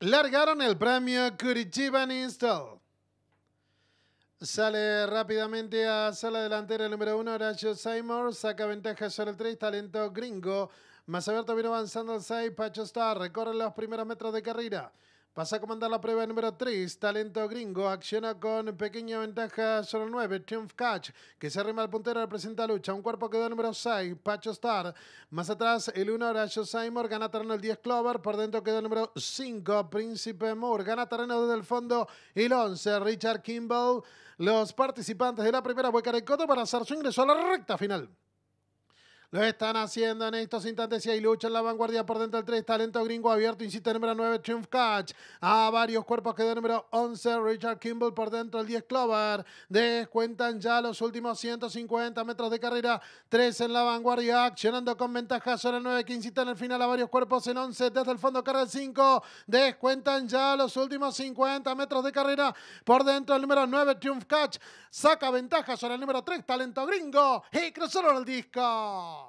Largaron el premio Curitiba Install. Sale rápidamente a sala delantera el número uno Horacio Seymour. Saca ventaja sobre el 3, talento gringo. Más abierto vino avanzando el 6, Pacho Star. Recorre los primeros metros de carrera. Pasa a comandar la prueba número 3. Talento gringo acciona con pequeña ventaja solo 9. Triumph Catch, que se arrima al puntero representa lucha. Un cuerpo quedó número 6. Pacho Star. Más atrás, el 1 Horacio Seymour. Gana terreno el 10 Clover. Por dentro quedó número 5. Príncipe Moore. Gana terreno desde el fondo el 11. Richard Kimball. Los participantes de la primera hueca de Coto para hacer su ingreso a la recta final. Lo están haciendo en estos instantes y hay lucha en la vanguardia por dentro del 3. Talento gringo abierto, insiste número 9, Triumph Catch. A varios cuerpos el número 11, Richard Kimball por dentro del 10, Clover. Descuentan ya los últimos 150 metros de carrera. 3 en la vanguardia, accionando con ventaja sobre el 9 que insiste en el final a varios cuerpos en 11. Desde el fondo carga el 5. Descuentan ya los últimos 50 metros de carrera. Por dentro del número 9, Triumph Catch. Saca ventaja sobre el número 3, Talento Gringo. Y cruzaron el disco.